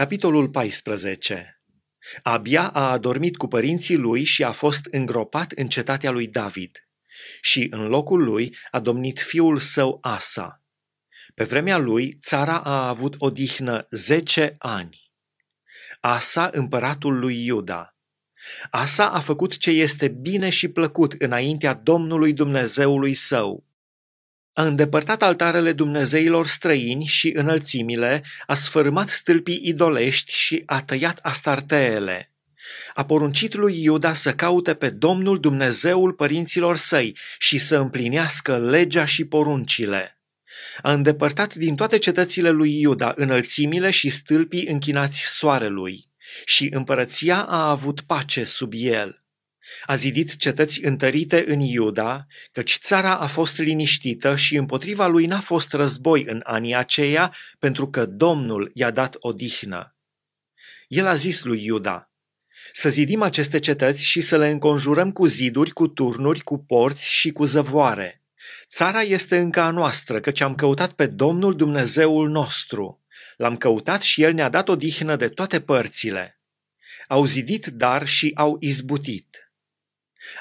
Capitolul 14 Abia a adormit cu părinții lui și a fost îngropat în cetatea lui David. Și în locul lui a domnit fiul său Asa. Pe vremea lui, țara a avut odihnă zece ani. Asa, împăratul lui Iuda. Asa a făcut ce este bine și plăcut înaintea Domnului Dumnezeului său a îndepărtat altarele dumnezeilor străini și înălțimile, a sfârmat stâlpii idolești și a tăiat astarteele. A poruncit lui Iuda să caute pe Domnul Dumnezeul părinților săi și să împlinească legea și poruncile a îndepărtat din toate cetățile lui Iuda înălțimile și stâlpii închinați soarelui și împărăția a avut pace sub el. A zidit cetăți întărite în Iuda, căci țara a fost liniștită și împotriva lui n-a fost război în anii aceia, pentru că Domnul i-a dat odihnă. El a zis lui Iuda, să zidim aceste cetăți și să le înconjurăm cu ziduri, cu turnuri, cu porți și cu zăvoare. Țara este încă a noastră, căci am căutat pe Domnul Dumnezeul nostru. L-am căutat și El ne-a dat odihnă de toate părțile. Au zidit dar și au izbutit.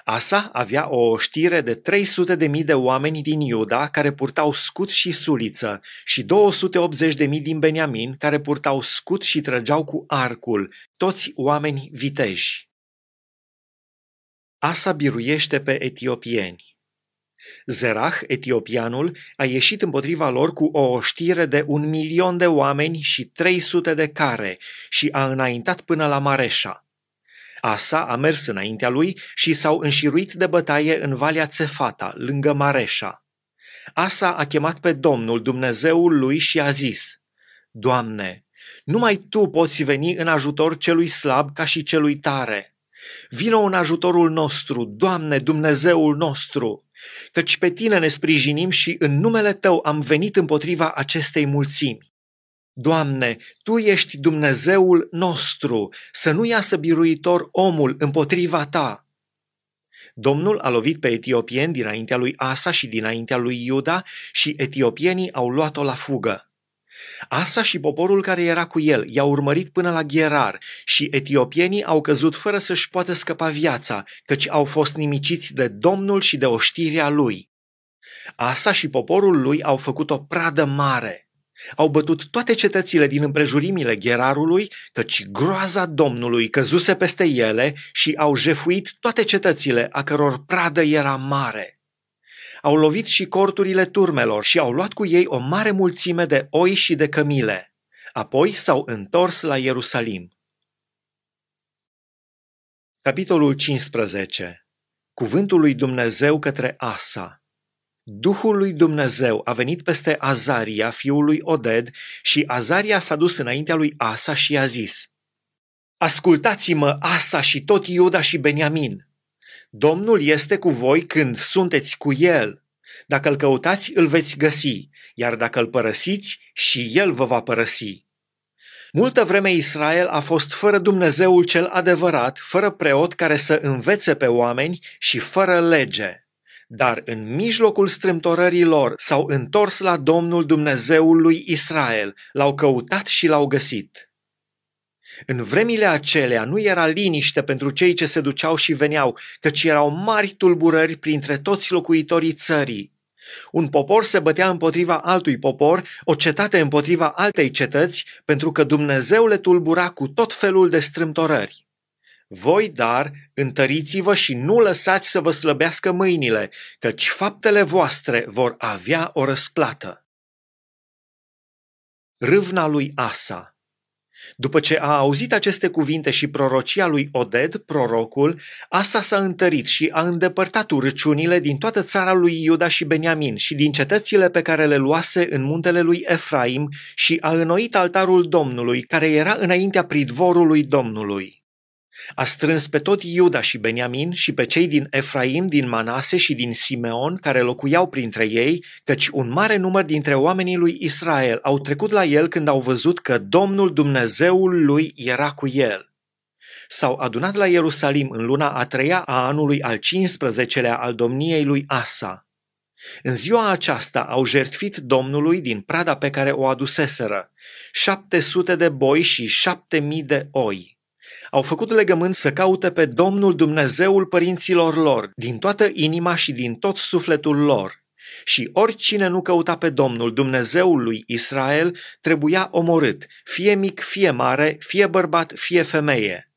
Asa avea o știre de 300.000 de de oameni din Iuda care purtau scut și suliță și 280.000 din Beniamin care purtau scut și trăgeau cu arcul, toți oameni viteji. Asa biruiește pe etiopieni. Zerah, etiopianul, a ieșit împotriva lor cu o oștire de un milion de oameni și 300 de care și a înaintat până la Mareșa. Asa a mers înaintea lui și s-au înșiruit de bătaie în Valea Cefata, lângă Mareșa. Asa a chemat pe Domnul Dumnezeul lui și a zis, Doamne, numai Tu poți veni în ajutor celui slab ca și celui tare. Vino în ajutorul nostru, Doamne Dumnezeul nostru, căci pe Tine ne sprijinim și în numele Tău am venit împotriva acestei mulțimi. Doamne, Tu ești Dumnezeul nostru, să nu iasă biruitor omul împotriva Ta. Domnul a lovit pe etiopieni dinaintea lui Asa și dinaintea lui Iuda și etiopienii au luat-o la fugă. Asa și poporul care era cu el i-au urmărit până la Gherar și etiopienii au căzut fără să-și poată scăpa viața, căci au fost nimiciți de Domnul și de oștirea lui. Asa și poporul lui au făcut o pradă mare. Au bătut toate cetățile din împrejurimile Gerarului, căci groaza Domnului căzuse peste ele și au jefuit toate cetățile a căror pradă era mare. Au lovit și corturile turmelor și au luat cu ei o mare mulțime de oi și de cămile. Apoi s-au întors la Ierusalim. Capitolul 15. Cuvântul lui Dumnezeu către Asa Duhul lui Dumnezeu a venit peste Azaria, fiul lui Oded, și Azaria s-a dus înaintea lui Asa și i-a zis, Ascultați-mă, Asa și tot Iuda și Beniamin! Domnul este cu voi când sunteți cu el. Dacă îl căutați, îl veți găsi, iar dacă îl părăsiți, și el vă va părăsi. Multă vreme Israel a fost fără Dumnezeul cel adevărat, fără preot care să învețe pe oameni și fără lege dar în mijlocul strâmtorărilor s-au întors la Domnul Dumnezeul lui Israel, l-au căutat și l-au găsit. În vremile acelea nu era liniște pentru cei ce se duceau și veneau, căci erau mari tulburări printre toți locuitorii țării. Un popor se bătea împotriva altui popor, o cetate împotriva altei cetăți, pentru că Dumnezeu le tulbura cu tot felul de strâmtorări. Voi, dar, întăriți-vă și nu lăsați să vă slăbească mâinile, căci faptele voastre vor avea o răsplată. Râvna lui Asa după ce a auzit aceste cuvinte și prorocia lui Oded, prorocul, Asa s-a întărit și a îndepărtat urăciunile din toată țara lui Iuda și Beniamin și din cetățile pe care le luase în muntele lui Efraim și a înnoit altarul Domnului, care era înaintea pridvorului Domnului. A strâns pe tot Iuda și Beniamin și pe cei din Efraim, din Manase și din Simeon, care locuiau printre ei, căci un mare număr dintre oamenii lui Israel au trecut la el când au văzut că Domnul Dumnezeul lui era cu el s-au adunat la Ierusalim în luna a treia a anului al 15-lea al domniei lui Asa. În ziua aceasta au jertfit Domnului din prada pe care o aduseseră, 700 de boi și 7000 de oi. Au făcut legământ să caute pe Domnul Dumnezeul părinților lor, din toată inima și din tot sufletul lor. Și oricine nu căuta pe Domnul Dumnezeul lui Israel trebuia omorât, fie mic, fie mare, fie bărbat, fie femeie.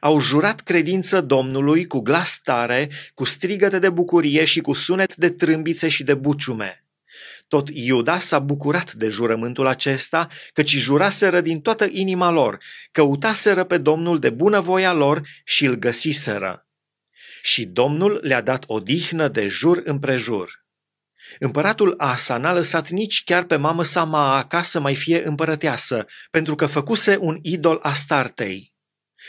Au jurat credință Domnului cu glas tare, cu strigăte de bucurie și cu sunet de trâmbițe și de buciume. Tot Iuda s-a bucurat de jurământul acesta, căci juraseră din toată inima lor, căutaseră pe Domnul de bunăvoia lor și îl găsiseră. Și Domnul le-a dat o dihnă de jur împrejur. Împăratul Asa n-a lăsat nici chiar pe mamă sa Maaca să mai fie împărăteasă, pentru că făcuse un idol Astartei.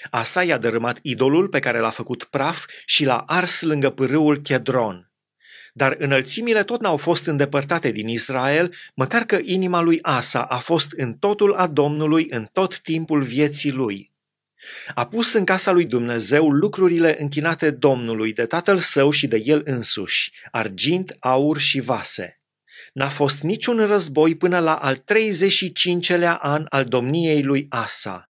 Asa i-a dărâmat idolul pe care l-a făcut praf și l-a ars lângă pârâul Chedron. Dar înălțimile tot n-au fost îndepărtate din Israel, măcar că inima lui Asa a fost în totul a Domnului în tot timpul vieții lui. A pus în casa lui Dumnezeu lucrurile închinate Domnului de tatăl său și de el însuși, argint, aur și vase. N-a fost niciun război până la al 35-lea an al domniei lui Asa.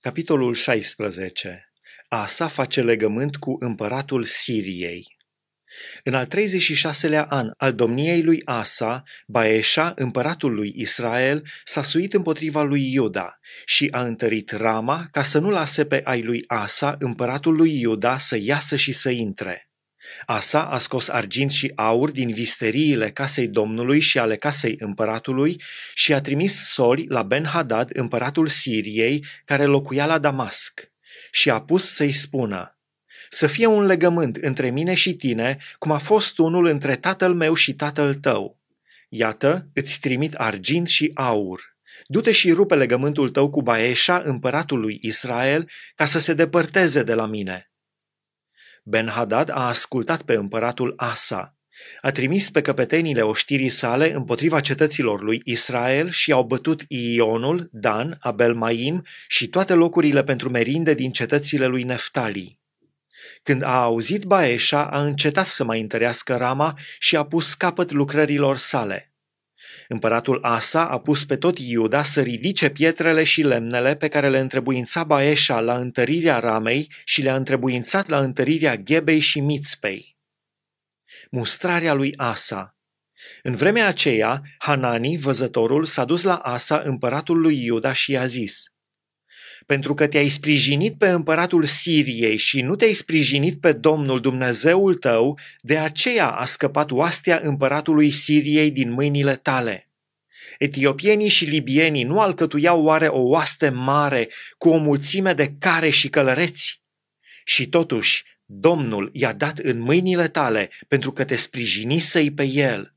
Capitolul 16 Asa face legământ cu împăratul Siriei. În al 36-lea an al domniei lui Asa, Baeșa, împăratul lui Israel, s-a suit împotriva lui Iuda și a întărit Rama ca să nu lase pe ai lui Asa, împăratul lui Iuda, să iasă și să intre. Asa a scos argint și aur din visteriile casei domnului și ale casei împăratului și a trimis soli la Ben-Hadad, împăratul Siriei, care locuia la Damasc, și a pus să-i spună, să fie un legământ între mine și tine, cum a fost unul între tatăl meu și tatăl tău. Iată, îți trimit argint și aur. Du-te și rupe legământul tău cu Baeșa, împăratul lui Israel, ca să se depărteze de la mine. Ben-Hadad a ascultat pe împăratul Asa. A trimis pe căpetenile oștirii sale împotriva cetăților lui Israel și au bătut Ionul, Dan, Abel Maim și toate locurile pentru merinde din cetățile lui Neftali. Când a auzit Baeșa, a încetat să mai întărească rama și a pus capăt lucrărilor sale. Împăratul Asa a pus pe tot Iuda să ridice pietrele și lemnele pe care le întrebuința Baeșa la întărirea ramei și le-a întrebuințat la întărirea Ghebei și Mițpei. Mustrarea lui Asa În vremea aceea, Hanani, văzătorul, s-a dus la Asa, împăratul lui Iuda, și i-a zis – pentru că te-ai sprijinit pe împăratul Siriei și nu te-ai sprijinit pe Domnul Dumnezeul tău, de aceea a scăpat oastea împăratului Siriei din mâinile tale. Etiopienii și libienii nu alcătuiau oare o oaste mare cu o mulțime de care și călăreți? Și totuși, Domnul i-a dat în mâinile tale pentru că te sprijinisei pe el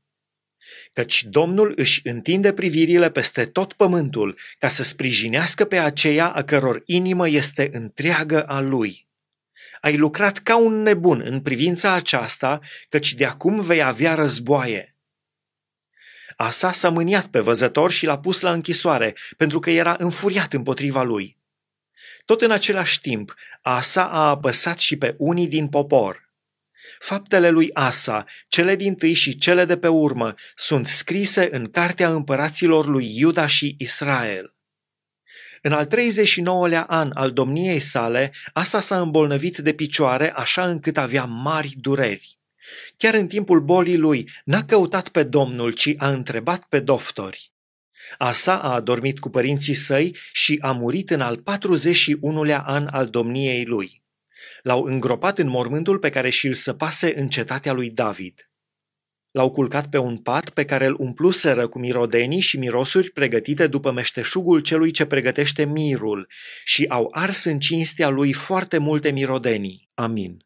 căci Domnul își întinde privirile peste tot pământul ca să sprijinească pe aceea a căror inimă este întreagă a lui. Ai lucrat ca un nebun în privința aceasta, căci de acum vei avea războaie. Asa s-a mâniat pe văzător și l-a pus la închisoare, pentru că era înfuriat împotriva lui. Tot în același timp, Asa a apăsat și pe unii din popor Faptele lui Asa, cele din tâi și cele de pe urmă, sunt scrise în cartea împăraților lui Iuda și Israel. În al 39-lea an al domniei sale, Asa s-a îmbolnăvit de picioare așa încât avea mari dureri. Chiar în timpul bolii lui, n-a căutat pe Domnul, ci a întrebat pe doftori. Asa a adormit cu părinții săi și a murit în al 41-lea an al domniei lui. L-au îngropat în mormântul pe care și-l săpase în cetatea lui David. L-au culcat pe un pat pe care îl umpluseră cu mirodenii și mirosuri pregătite după meșteșugul celui ce pregătește mirul și au ars în cinstea lui foarte multe mirodenii. Amin.